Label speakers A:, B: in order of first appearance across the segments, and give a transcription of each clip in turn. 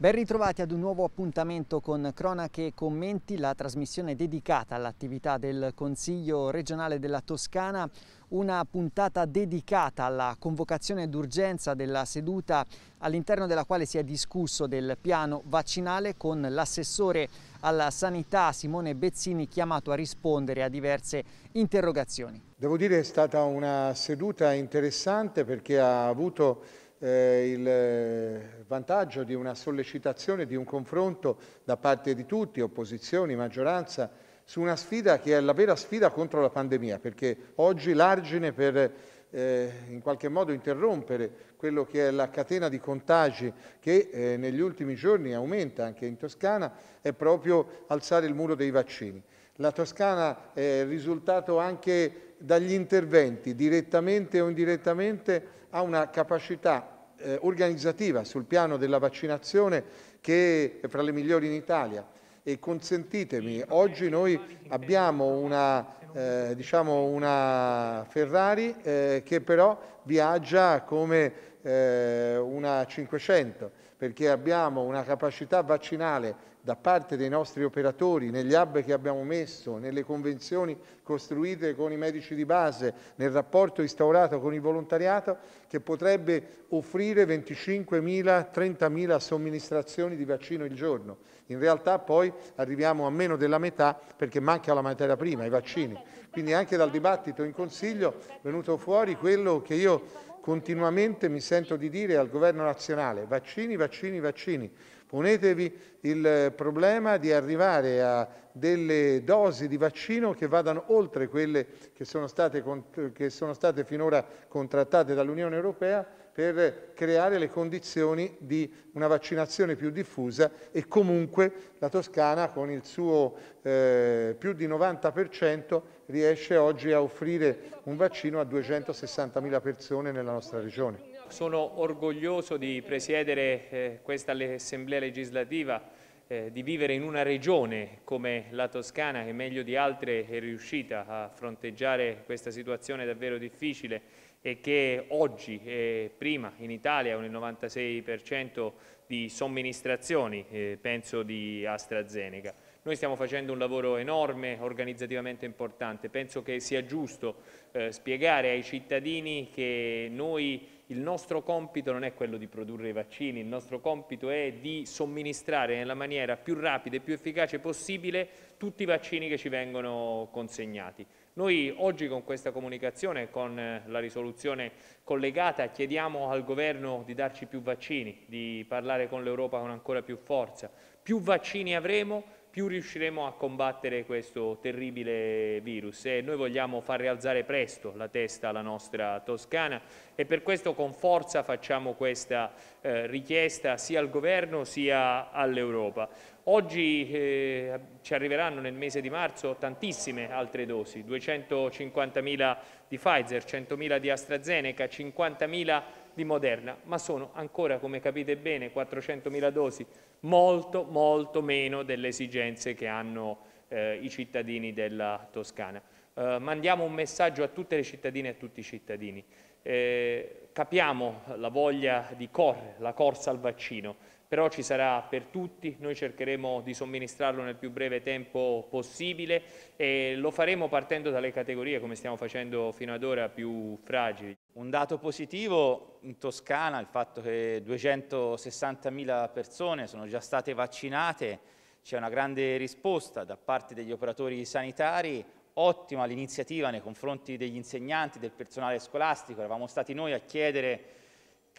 A: Ben ritrovati ad un nuovo appuntamento con Cronache e Commenti, la trasmissione dedicata all'attività del Consiglio regionale della Toscana, una puntata dedicata alla convocazione d'urgenza della seduta all'interno della quale si è discusso del piano vaccinale con l'assessore alla sanità Simone Bezzini chiamato a rispondere a diverse interrogazioni.
B: Devo dire che è stata una seduta interessante perché ha avuto eh, il eh, vantaggio di una sollecitazione, di un confronto da parte di tutti, opposizioni, maggioranza, su una sfida che è la vera sfida contro la pandemia, perché oggi l'argine per eh, in qualche modo interrompere quello che è la catena di contagi che eh, negli ultimi giorni aumenta anche in Toscana è proprio alzare il muro dei vaccini. La Toscana è risultato anche dagli interventi direttamente o indirettamente ha una capacità eh, organizzativa sul piano della vaccinazione che è fra le migliori in Italia e consentitemi, oggi noi abbiamo una, eh, diciamo una Ferrari eh, che però viaggia come eh, una 500, perché abbiamo una capacità vaccinale da parte dei nostri operatori, negli hub che abbiamo messo, nelle convenzioni costruite con i medici di base, nel rapporto instaurato con il volontariato, che potrebbe offrire 25.000-30.000 somministrazioni di vaccino il giorno. In realtà poi arriviamo a meno della metà perché manca la materia prima, i vaccini. Quindi anche dal dibattito in Consiglio è venuto fuori quello che io continuamente mi sento di dire al governo nazionale vaccini, vaccini, vaccini. Ponetevi il problema di arrivare a delle dosi di vaccino che vadano oltre quelle che sono state, che sono state finora contrattate dall'Unione Europea per creare le condizioni di una vaccinazione più diffusa e comunque la Toscana con il suo eh, più di 90% riesce oggi a offrire un vaccino a 260.000 persone nella nostra regione.
C: Sono orgoglioso di presiedere eh, questa assemblea legislativa eh, di vivere in una regione come la Toscana che meglio di altre è riuscita a fronteggiare questa situazione davvero difficile e che oggi, eh, prima in Italia, è un 96% di somministrazioni, eh, penso di AstraZeneca. Noi stiamo facendo un lavoro enorme, organizzativamente importante, penso che sia giusto eh, spiegare ai cittadini che noi il nostro compito non è quello di produrre i vaccini, il nostro compito è di somministrare nella maniera più rapida e più efficace possibile tutti i vaccini che ci vengono consegnati. Noi oggi con questa comunicazione, con eh, la risoluzione collegata, chiediamo al governo di darci più vaccini, di parlare con l'Europa con ancora più forza. Più vaccini avremo, più riusciremo a combattere questo terribile virus e noi vogliamo far rialzare presto la testa alla nostra Toscana e per questo con forza facciamo questa eh, richiesta sia al governo sia all'Europa. Oggi eh, ci arriveranno nel mese di marzo tantissime altre dosi, 250.000 di Pfizer, 100.000 di AstraZeneca, 50.000 di di Moderna, ma sono ancora, come capite bene, 400.000 dosi, molto, molto meno delle esigenze che hanno eh, i cittadini della Toscana. Eh, mandiamo un messaggio a tutte le cittadine e a tutti i cittadini. Eh, capiamo la voglia di correre, la corsa al vaccino, però ci sarà per tutti, noi cercheremo di somministrarlo nel più breve tempo possibile e lo faremo partendo dalle categorie come stiamo facendo fino ad ora più fragili. Un dato positivo in Toscana,
D: il fatto che 260.000 persone sono già state vaccinate, c'è una grande risposta da parte degli operatori sanitari, ottima l'iniziativa nei confronti degli insegnanti, del personale scolastico, eravamo stati noi a chiedere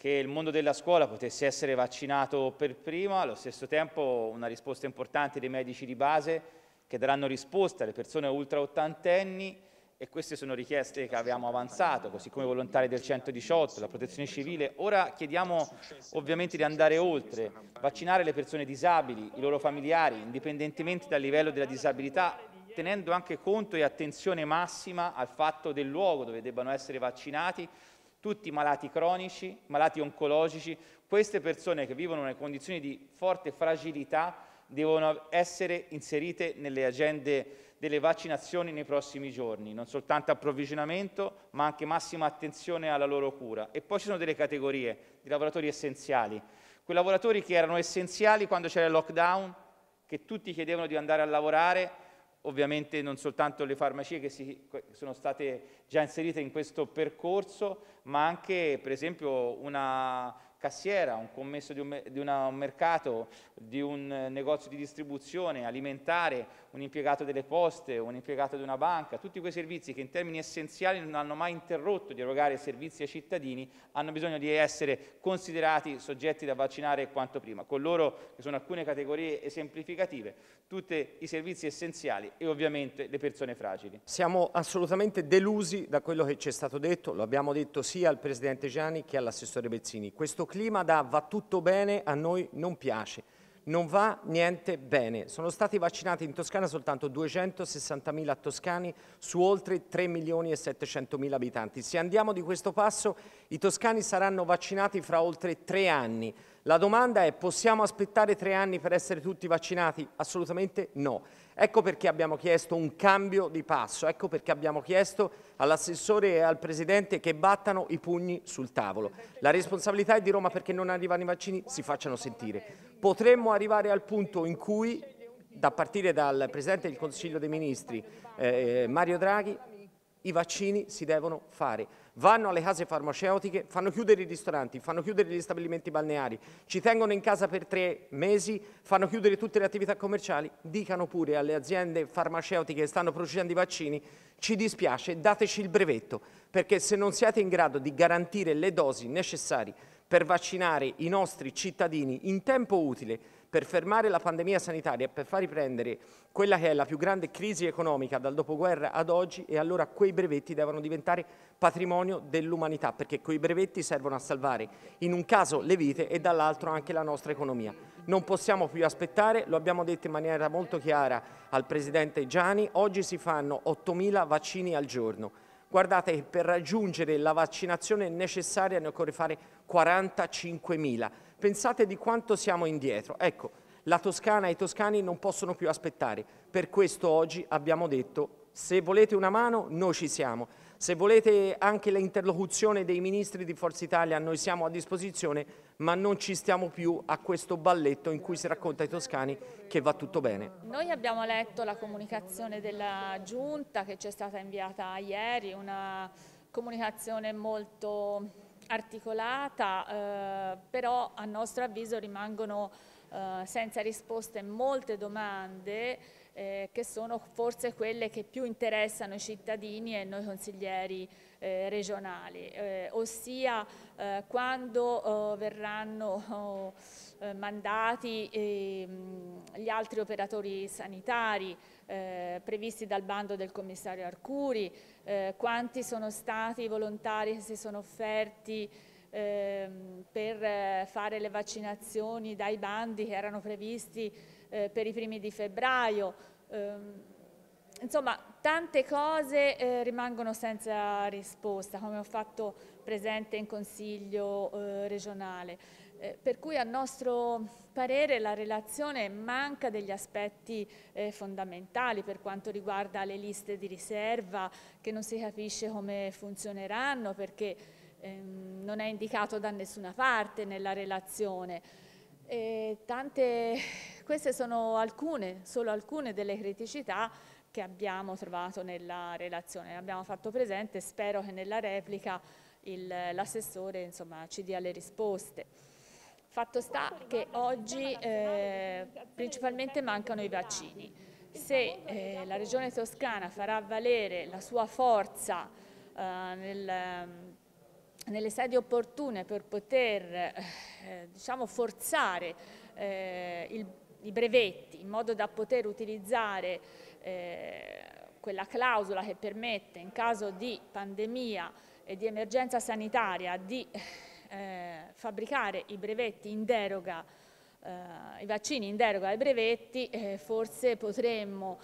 D: che il mondo della scuola potesse essere vaccinato per prima, allo stesso tempo una risposta importante dei medici di base che daranno risposta alle persone ultra ottantenni e queste sono richieste che abbiamo avanzato, così come i volontari del 118, la protezione civile. Ora chiediamo ovviamente di andare oltre, vaccinare le persone disabili, i loro familiari, indipendentemente dal livello della disabilità, tenendo anche conto e attenzione massima al fatto del luogo dove debbano essere vaccinati, tutti malati cronici, malati oncologici, queste persone che vivono in condizioni di forte fragilità devono essere inserite nelle agende delle vaccinazioni nei prossimi giorni, non soltanto approvvigionamento, ma anche massima attenzione alla loro cura. E poi ci sono delle categorie di lavoratori essenziali, quei lavoratori che erano essenziali quando c'era il lockdown, che tutti chiedevano di andare a lavorare ovviamente non soltanto le farmacie che si, sono state già inserite in questo percorso, ma anche per esempio una cassiera, un commesso di un, di una, un mercato, di un eh, negozio di distribuzione alimentare, un impiegato delle poste, un impiegato di una banca, tutti quei servizi che in termini essenziali non hanno mai interrotto di erogare servizi ai cittadini, hanno bisogno di essere considerati soggetti da vaccinare quanto prima, con loro che sono alcune categorie esemplificative, tutti i servizi essenziali e ovviamente le persone fragili.
E: Siamo assolutamente delusi da quello che ci è stato detto, lo abbiamo detto sia al Presidente Gianni che all'assessore Bezzini. Questo clima da va tutto bene a noi non piace, non va niente bene. Sono stati vaccinati in Toscana soltanto 260.000 toscani su oltre 3 milioni e 700.000 abitanti. Se andiamo di questo passo i toscani saranno vaccinati fra oltre tre anni. La domanda è possiamo aspettare tre anni per essere tutti vaccinati? Assolutamente no. Ecco perché abbiamo chiesto un cambio di passo, ecco perché abbiamo chiesto all'assessore e al Presidente che battano i pugni sul tavolo. La responsabilità è di Roma perché non arrivano i vaccini, si facciano sentire. Potremmo arrivare al punto in cui, da partire dal Presidente del Consiglio dei Ministri, eh, Mario Draghi, i vaccini si devono fare vanno alle case farmaceutiche, fanno chiudere i ristoranti, fanno chiudere gli stabilimenti balneari, ci tengono in casa per tre mesi, fanno chiudere tutte le attività commerciali, dicano pure alle aziende farmaceutiche che stanno producendo i vaccini, ci dispiace, dateci il brevetto, perché se non siete in grado di garantire le dosi necessarie per vaccinare i nostri cittadini in tempo utile, per fermare la pandemia sanitaria e per far riprendere quella che è la più grande crisi economica dal dopoguerra ad oggi e allora quei brevetti devono diventare patrimonio dell'umanità perché quei brevetti servono a salvare in un caso le vite e dall'altro anche la nostra economia. Non possiamo più aspettare, lo abbiamo detto in maniera molto chiara al Presidente Gianni, oggi si fanno 8.000 vaccini al giorno. Guardate che per raggiungere la vaccinazione necessaria ne occorre fare 45.000. Pensate di quanto siamo indietro. Ecco, la Toscana e i toscani non possono più aspettare. Per questo oggi abbiamo detto, se volete una mano, noi ci siamo. Se volete anche l'interlocuzione dei ministri di Forza Italia, noi siamo a disposizione, ma non ci stiamo più a questo balletto in cui si racconta ai toscani che va tutto bene.
F: Noi abbiamo letto la comunicazione della Giunta che ci è stata inviata ieri, una comunicazione molto articolata, eh, però a nostro avviso rimangono eh, senza risposte molte domande eh, che sono forse quelle che più interessano i cittadini e noi consiglieri eh, regionali, eh, ossia eh, quando oh, verranno oh, eh, mandati ehm, gli altri operatori sanitari eh, previsti dal bando del commissario Arcuri, quanti sono stati i volontari che si sono offerti ehm, per fare le vaccinazioni dai bandi che erano previsti eh, per i primi di febbraio. Ehm, insomma, tante cose eh, rimangono senza risposta, come ho fatto presente in Consiglio eh, regionale. Eh, per cui a nostro parere la relazione manca degli aspetti eh, fondamentali per quanto riguarda le liste di riserva che non si capisce come funzioneranno perché ehm, non è indicato da nessuna parte nella relazione. E tante queste sono alcune, solo alcune delle criticità che abbiamo trovato nella relazione. L'abbiamo fatto presente, spero che nella replica l'assessore ci dia le risposte. Fatto sta che oggi eh, principalmente mancano i vaccini. Se eh, la Regione Toscana farà valere la sua forza eh, nel, nelle sedi opportune per poter eh, diciamo, forzare eh, il i brevetti in modo da poter utilizzare eh, quella clausola che permette in caso di pandemia e di emergenza sanitaria di eh, fabbricare i brevetti in deroga, eh, i vaccini in deroga ai brevetti, eh, forse potremmo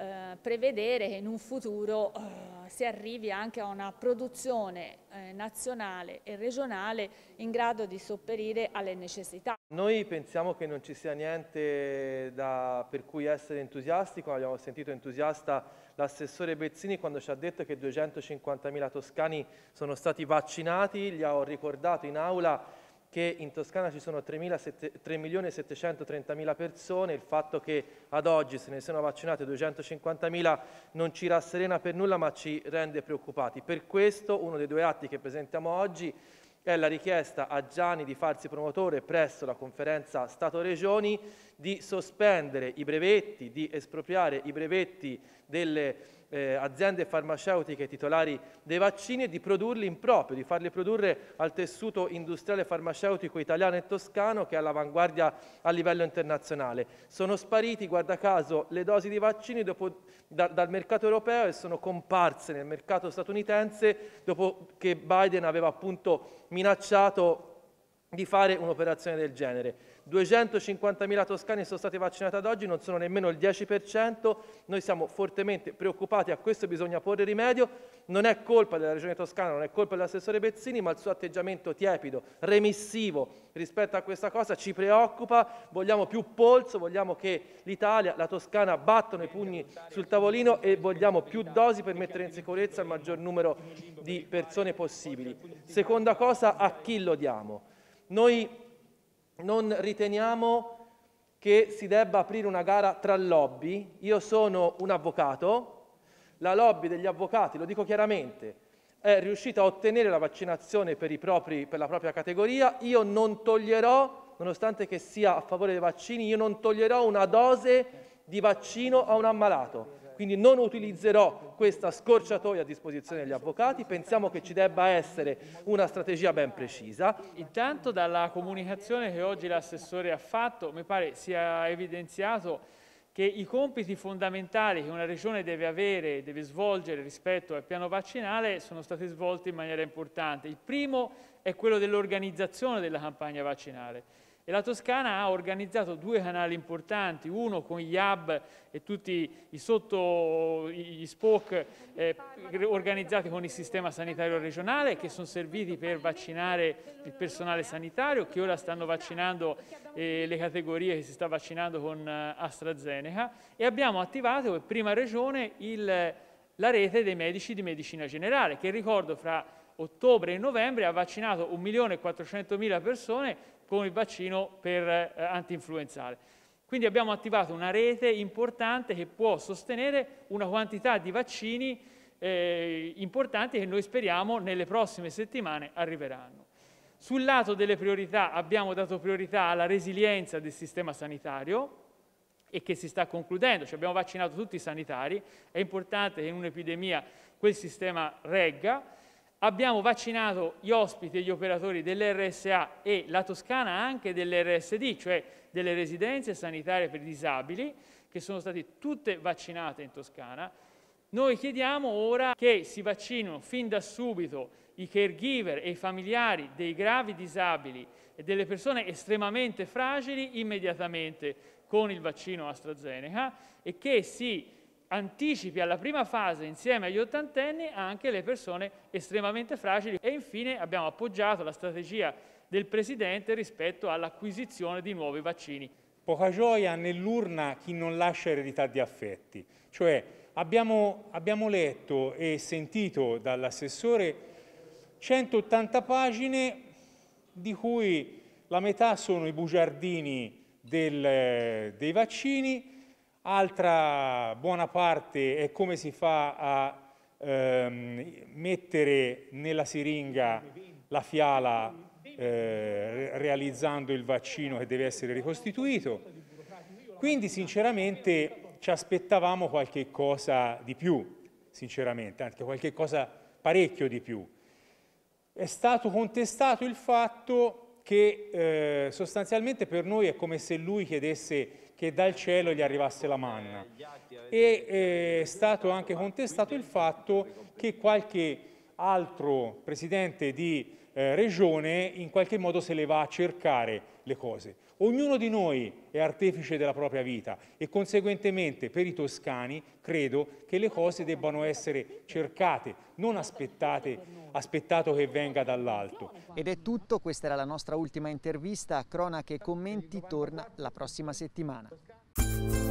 F: eh, prevedere che in un futuro eh, si arrivi anche a una produzione eh, nazionale e regionale in grado di sopperire alle necessità.
G: Noi pensiamo che non ci sia niente da, per cui essere entusiasti, come abbiamo sentito entusiasta l'assessore Bezzini quando ci ha detto che 250.000 toscani sono stati vaccinati, gli ho ricordato in aula che in Toscana ci sono 3.730.000 persone, il fatto che ad oggi se ne siano vaccinate 250.000 non ci rasserena per nulla ma ci rende preoccupati. Per questo uno dei due atti che presentiamo oggi è la richiesta a Gianni di farsi promotore presso la conferenza Stato-Regioni di sospendere i brevetti, di espropriare i brevetti delle eh, aziende farmaceutiche titolari dei vaccini e di produrli in proprio, di farli produrre al tessuto industriale farmaceutico italiano e toscano che è all'avanguardia a livello internazionale. Sono spariti, guarda caso, le dosi di vaccini dopo, da, dal mercato europeo e sono comparse nel mercato statunitense dopo che Biden aveva appunto minacciato di fare un'operazione del genere. 250.000 toscani sono stati vaccinati ad oggi, non sono nemmeno il 10%, noi siamo fortemente preoccupati, a questo bisogna porre rimedio, non è colpa della Regione Toscana, non è colpa dell'assessore Bezzini, ma il suo atteggiamento tiepido, remissivo rispetto a questa cosa ci preoccupa, vogliamo più polso, vogliamo che l'Italia, la Toscana battano i pugni sul tavolino e vogliamo più dosi per mettere in sicurezza il maggior numero di persone possibili. Seconda cosa, a chi lo diamo? Noi non riteniamo che si debba aprire una gara tra lobby. Io sono un avvocato, la lobby degli avvocati, lo dico chiaramente, è riuscita a ottenere la vaccinazione per, propri, per la propria categoria. Io non toglierò, nonostante che sia a favore dei vaccini, io non toglierò una dose di vaccino a un ammalato quindi non utilizzerò questa scorciatoia a disposizione degli avvocati, pensiamo che ci debba essere una strategia ben precisa. Intanto
A: dalla comunicazione che oggi l'assessore ha fatto mi pare sia evidenziato che i compiti fondamentali che una regione deve avere, e deve svolgere rispetto al piano vaccinale sono stati svolti in maniera importante. Il primo è quello dell'organizzazione della campagna vaccinale. E la Toscana ha organizzato due canali importanti, uno con gli hub e tutti i sotto, gli spoke eh, organizzati con il sistema sanitario regionale che sono serviti per vaccinare il personale sanitario, che ora stanno vaccinando eh, le categorie che si sta vaccinando con eh, AstraZeneca e abbiamo attivato per prima regione il, la rete dei medici di medicina generale, che ricordo fra ottobre e novembre ha vaccinato 1.400.000 persone con il vaccino per eh, antinfluenzale. Quindi abbiamo attivato una rete importante che può sostenere una quantità di vaccini eh, importanti che noi speriamo nelle prossime settimane arriveranno. Sul lato delle priorità abbiamo dato priorità alla resilienza del sistema sanitario e che si sta concludendo, cioè abbiamo vaccinato tutti i sanitari, è importante che in un'epidemia quel sistema regga, abbiamo vaccinato gli ospiti e gli operatori dell'RSA e la Toscana anche dell'RSD, cioè delle residenze sanitarie per disabili, che sono state tutte vaccinate in Toscana. Noi chiediamo ora che si vaccinino fin da subito i caregiver e i familiari dei gravi disabili e delle persone estremamente fragili immediatamente con il vaccino AstraZeneca e che si anticipi alla prima fase insieme agli ottantenni anche le persone estremamente fragili e infine abbiamo appoggiato la strategia del Presidente rispetto all'acquisizione di nuovi vaccini.
H: Poca gioia nell'urna chi non lascia eredità di affetti, cioè abbiamo, abbiamo letto e sentito dall'assessore 180 pagine di cui la metà sono i bugiardini del, dei vaccini, Altra buona parte è come si fa a ehm, mettere nella siringa la fiala eh, realizzando il vaccino che deve essere ricostituito. Quindi sinceramente ci aspettavamo qualche cosa di più, sinceramente, anche qualche cosa parecchio di più. È stato contestato il fatto che eh, sostanzialmente per noi è come se lui chiedesse che dal cielo gli arrivasse la manna. E eh, è stato anche contestato il fatto che qualche altro presidente di eh, regione in qualche modo se le va a cercare le cose. Ognuno di noi è artefice della propria vita e conseguentemente per i toscani credo che le cose debbano essere cercate, non aspettate, aspettato che venga dall'alto. Ed è tutto, questa era la nostra ultima
A: intervista, Cronache e Commenti torna la prossima settimana.